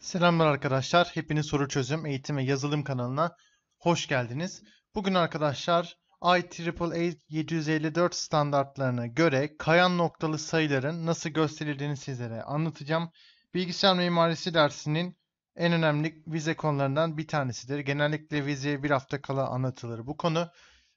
Selamlar arkadaşlar. Hepiniz soru çözüm eğitim ve yazılım kanalına hoş geldiniz. Bugün arkadaşlar IEEE 754 standartlarına göre kayan noktalı sayıların nasıl gösterildiğini sizlere anlatacağım. Bilgisayar mimarisi dersinin en önemli vize konularından bir tanesidir. Genellikle vizeye bir hafta kala anlatılır bu konu.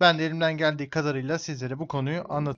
Ben de elimden geldiği kadarıyla sizlere bu konuyu anlat.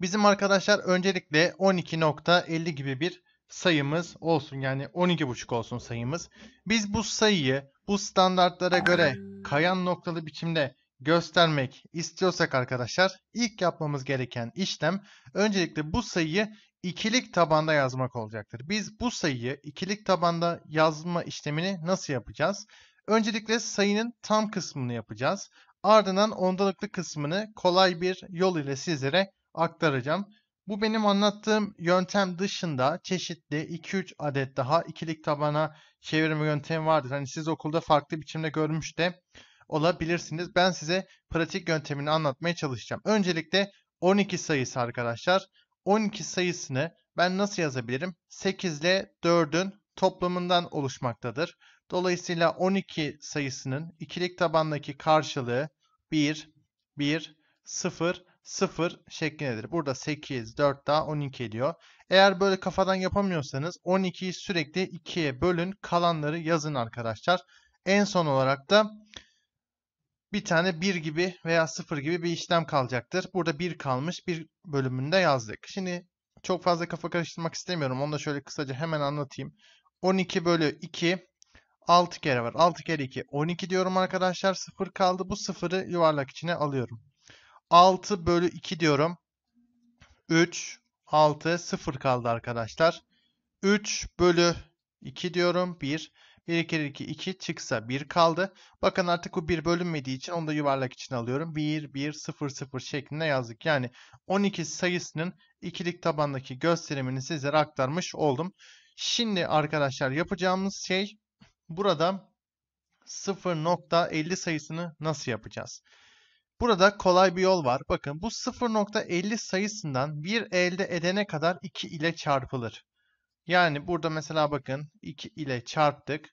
Bizim arkadaşlar öncelikle 12.50 gibi bir sayımız olsun yani 12.5 olsun sayımız. Biz bu sayıyı bu standartlara göre kayan noktalı biçimde göstermek istiyorsak arkadaşlar ilk yapmamız gereken işlem öncelikle bu sayıyı ikilik tabanda yazmak olacaktır. Biz bu sayıyı ikilik tabanda yazma işlemini nasıl yapacağız? Öncelikle sayının tam kısmını yapacağız. Ardından ondalıklı kısmını kolay bir yol ile sizlere aktaracağım. Bu benim anlattığım yöntem dışında çeşitli 2-3 adet daha ikilik tabana çevirme yöntemi vardır. Hani siz okulda farklı biçimde görmüş de olabilirsiniz. Ben size pratik yöntemini anlatmaya çalışacağım. Öncelikle 12 sayısı arkadaşlar. 12 sayısını ben nasıl yazabilirim? 8 ile 4'ün toplamından oluşmaktadır. Dolayısıyla 12 sayısının ikilik tabandaki karşılığı 1, 1, 0, 0 şeklindedir. Burada 8, 4 daha 12 ediyor. Eğer böyle kafadan yapamıyorsanız 12'yi sürekli 2'ye bölün. Kalanları yazın arkadaşlar. En son olarak da bir tane 1 gibi veya 0 gibi bir işlem kalacaktır. Burada 1 kalmış. Bir bölümünde yazdık. Şimdi çok fazla kafa karıştırmak istemiyorum. Onu da şöyle kısaca hemen anlatayım. 12 bölü 2 6 kere var. 6 kere 2 12 diyorum arkadaşlar. 0 kaldı. Bu 0'ı yuvarlak içine alıyorum. 6 bölü 2 diyorum. 3, 6, 0 kaldı arkadaşlar. 3 bölü 2 diyorum. 1, 1 kere 2, 2 çıksa 1 kaldı. Bakın artık bu 1 bölünmediği için onu da yuvarlak için alıyorum. 1, 1, 0, 0 şeklinde yazdık. Yani 12 sayısının ikilik tabandaki gösterimini sizlere aktarmış oldum. Şimdi arkadaşlar yapacağımız şey burada 0.50 sayısını nasıl yapacağız? Burada kolay bir yol var. Bakın bu 0.50 sayısından 1 elde edene kadar 2 ile çarpılır. Yani burada mesela bakın 2 ile çarptık.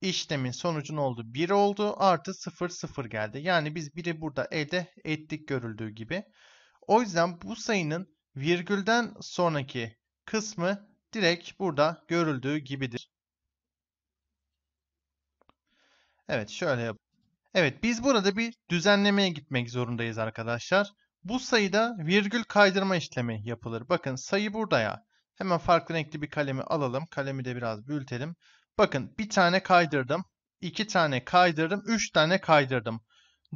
İşlemin sonucu ne oldu? 1 oldu artı 0 0 geldi. Yani biz 1'i burada elde ettik görüldüğü gibi. O yüzden bu sayının virgülden sonraki kısmı direkt burada görüldüğü gibidir. Evet şöyle yapalım. Evet biz burada bir düzenlemeye gitmek zorundayız arkadaşlar. Bu sayıda virgül kaydırma işlemi yapılır. Bakın sayı burada ya. Hemen farklı renkli bir kalemi alalım. Kalemi de biraz büyütelim. Bakın bir tane kaydırdım. iki tane kaydırdım. Üç tane kaydırdım.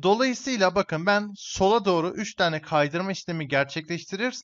Dolayısıyla bakın ben sola doğru üç tane kaydırma işlemi gerçekleştirir.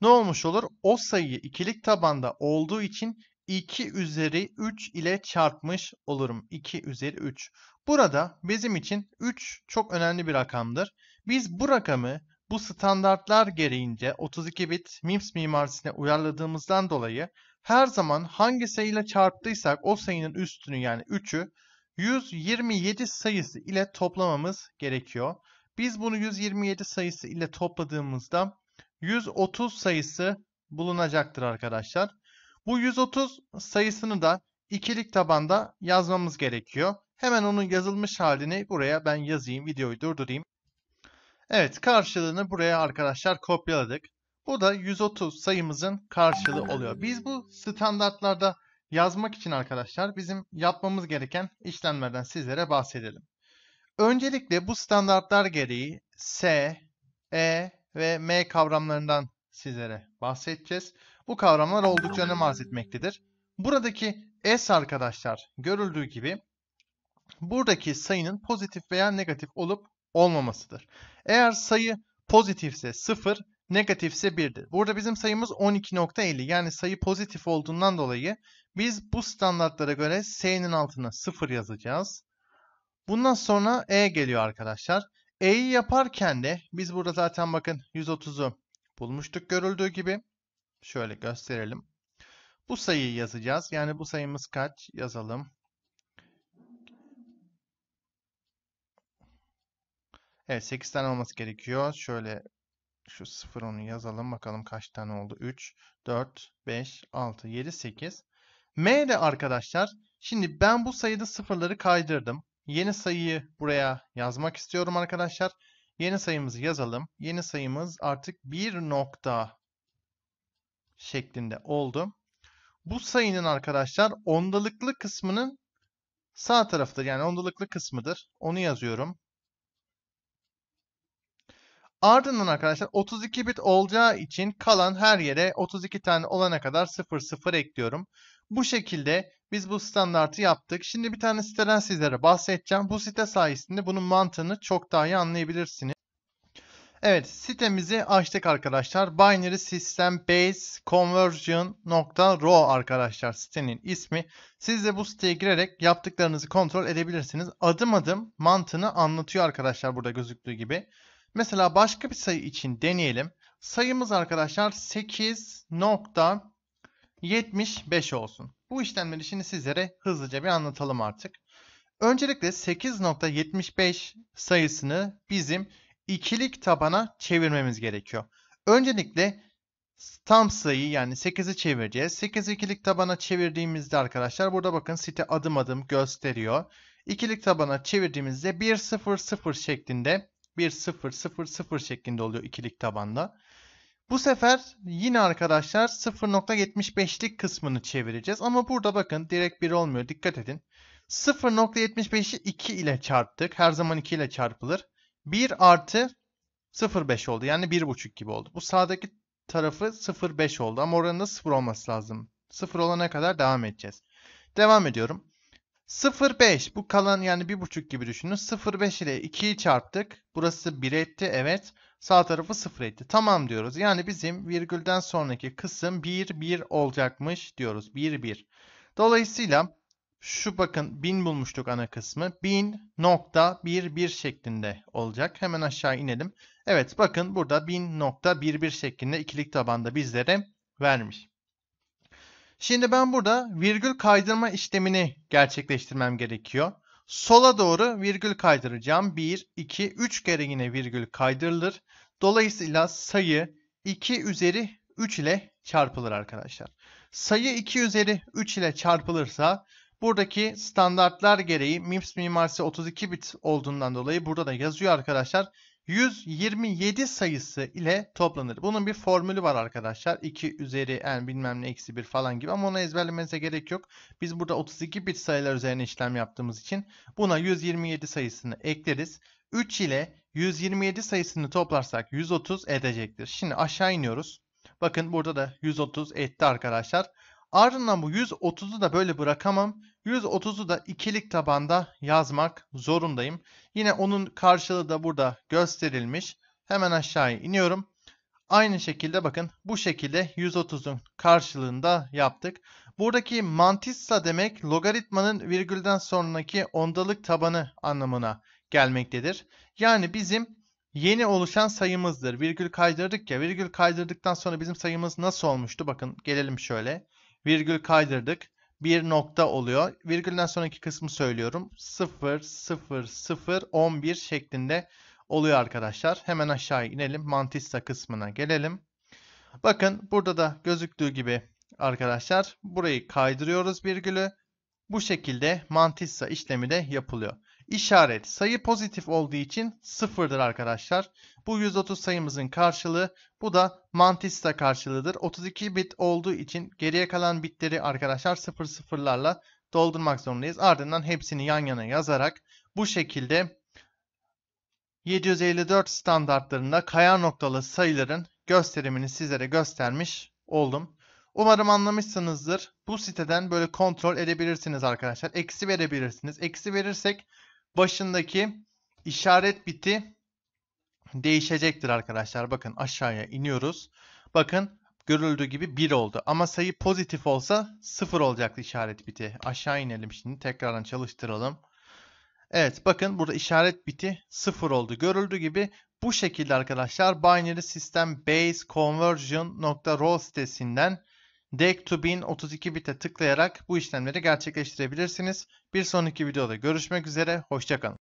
Ne olmuş olur? O sayıyı ikilik tabanda olduğu için 2 üzeri 3 ile çarpmış olurum. 2 üzeri 3. Burada bizim için 3 çok önemli bir rakamdır. Biz bu rakamı bu standartlar gereğince 32 bit MIPS mimarisine uyarladığımızdan dolayı her zaman hangi sayıyla çarptıysak o sayının üstünü yani 3'ü 127 sayısı ile toplamamız gerekiyor. Biz bunu 127 sayısı ile topladığımızda 130 sayısı bulunacaktır arkadaşlar. Bu 130 sayısını da ikilik tabanda yazmamız gerekiyor. Hemen onun yazılmış halini buraya ben yazayım. Videoyu durdurayım. Evet karşılığını buraya arkadaşlar kopyaladık. Bu da 130 sayımızın karşılığı oluyor. Biz bu standartlarda yazmak için arkadaşlar bizim yapmamız gereken işlemlerden sizlere bahsedelim. Öncelikle bu standartlar gereği S, E ve M kavramlarından sizlere bahsedeceğiz. Bu kavramlar oldukça önem arz etmektedir. Buradaki S arkadaşlar görüldüğü gibi buradaki sayının pozitif veya negatif olup olmamasıdır. Eğer sayı pozitifse 0, negatifse 1'dir. Burada bizim sayımız 12.50 yani sayı pozitif olduğundan dolayı biz bu standartlara göre S'nin altına 0 yazacağız. Bundan sonra E geliyor arkadaşlar. E'yi yaparken de biz burada zaten bakın 130'u bulmuştuk görüldüğü gibi. Şöyle gösterelim. Bu sayıyı yazacağız. Yani bu sayımız kaç? Yazalım. Evet 8 tane olması gerekiyor. Şöyle şu 0 onu yazalım. Bakalım kaç tane oldu? 3, 4, 5, 6, 7, 8. M de arkadaşlar. Şimdi ben bu sayıda sıfırları kaydırdım. Yeni sayıyı buraya yazmak istiyorum arkadaşlar. Yeni sayımızı yazalım. Yeni sayımız artık bir nokta şeklinde oldu. Bu sayının arkadaşlar ondalıklı kısmının sağ tarafıdır. Yani ondalıklı kısmıdır. Onu yazıyorum. Ardından arkadaşlar 32 bit olacağı için kalan her yere 32 tane olana kadar 0 0 ekliyorum. Bu şekilde biz bu standartı yaptık. Şimdi bir tane siteden sizlere bahsedeceğim. Bu site sayesinde bunun mantığını çok daha iyi anlayabilirsiniz. Evet sitemizi açtık arkadaşlar. Binary System Base Conversion.ro arkadaşlar sitenin ismi. Siz de bu siteye girerek yaptıklarınızı kontrol edebilirsiniz. Adım adım mantığını anlatıyor arkadaşlar burada gözüktüğü gibi. Mesela başka bir sayı için deneyelim. Sayımız arkadaşlar 8.75 olsun. Bu işlemleri şimdi sizlere hızlıca bir anlatalım artık. Öncelikle 8.75 sayısını bizim ikilik tabana çevirmemiz gerekiyor. Öncelikle tam sayı yani 8'i çevireceğiz. 8'i ikilik tabana çevirdiğimizde arkadaşlar burada bakın site adım adım gösteriyor. İkilik tabana çevirdiğimizde 1 0 0 şeklinde 1 0 0 0 şeklinde oluyor ikilik tabanda. Bu sefer yine arkadaşlar 0.75'lik kısmını çevireceğiz. Ama burada bakın direkt 1 olmuyor. Dikkat edin. 0.75'i 2 ile çarptık. Her zaman 2 ile çarpılır. 1 artı 0.5 oldu. Yani 1.5 gibi oldu. Bu sağdaki tarafı 0.5 oldu. Ama oranında 0 olması lazım. 0 olana kadar devam edeceğiz. Devam ediyorum. 0,5 bu kalan yani 1,5 gibi düşünün. 0,5 ile 2'yi çarptık. Burası 1 etti evet. Sağ tarafı 0 etti. Tamam diyoruz. Yani bizim virgülden sonraki kısım 11 olacakmış diyoruz. 11. Dolayısıyla şu bakın 1000 bulmuştuk ana kısmı. 1000 nokta 1, şeklinde olacak. Hemen aşağı inelim. Evet bakın burada 1000 nokta 1, şeklinde ikilik tabanda bizlere vermiş. Şimdi ben burada virgül kaydırma işlemini gerçekleştirmem gerekiyor. Sola doğru virgül kaydıracağım. 1, 2, 3 kere yine virgül kaydırılır. Dolayısıyla sayı 2 üzeri 3 ile çarpılır arkadaşlar. Sayı 2 üzeri 3 ile çarpılırsa buradaki standartlar gereği MIPS mimarisi 32 bit olduğundan dolayı burada da yazıyor arkadaşlar. 127 sayısı ile toplanır. Bunun bir formülü var arkadaşlar. 2 üzeri n yani bilmem ne eksi 1 falan gibi ama onu ezberlemenize gerek yok. Biz burada 32 bit sayılar üzerine işlem yaptığımız için buna 127 sayısını ekleriz. 3 ile 127 sayısını toplarsak 130 edecektir. Şimdi aşağı iniyoruz. Bakın burada da 130 etti arkadaşlar. Ardından bu 130'u da böyle bırakamam. 130'u da ikilik tabanda yazmak zorundayım. Yine onun karşılığı da burada gösterilmiş. Hemen aşağıya iniyorum. Aynı şekilde bakın bu şekilde 130'un karşılığında yaptık. Buradaki mantissa demek logaritmanın virgülden sonraki ondalık tabanı anlamına gelmektedir. Yani bizim yeni oluşan sayımızdır. Virgül kaydırdık ya virgül kaydırdıktan sonra bizim sayımız nasıl olmuştu? Bakın gelelim şöyle. Virgül kaydırdık bir nokta oluyor. Virgülden sonraki kısmı söylüyorum. 0, 0, 0, 11 şeklinde oluyor arkadaşlar. Hemen aşağı inelim. Mantissa kısmına gelelim. Bakın burada da gözüktüğü gibi arkadaşlar burayı kaydırıyoruz virgülü. Bu şekilde mantissa işlemi de yapılıyor. İşaret sayı pozitif olduğu için sıfırdır arkadaşlar. Bu 130 sayımızın karşılığı bu da mantista karşılığıdır. 32 bit olduğu için geriye kalan bitleri arkadaşlar sıfır sıfırlarla doldurmak zorundayız. Ardından hepsini yan yana yazarak bu şekilde 754 standartlarında kaya noktalı sayıların gösterimini sizlere göstermiş oldum. Umarım anlamışsınızdır. Bu siteden böyle kontrol edebilirsiniz arkadaşlar. Eksi verebilirsiniz. Eksi verirsek başındaki işaret biti değişecektir arkadaşlar. Bakın aşağıya iniyoruz. Bakın görüldüğü gibi 1 oldu. Ama sayı pozitif olsa 0 olacaktı işaret biti. Aşağı inelim şimdi tekrardan çalıştıralım. Evet bakın burada işaret biti 0 oldu. Görüldüğü gibi bu şekilde arkadaşlar Binary System Base Conversion.ro sitesinden DEC to bin 32 bit'e tıklayarak bu işlemleri gerçekleştirebilirsiniz. Bir sonraki videoda görüşmek üzere, hoşçakalın.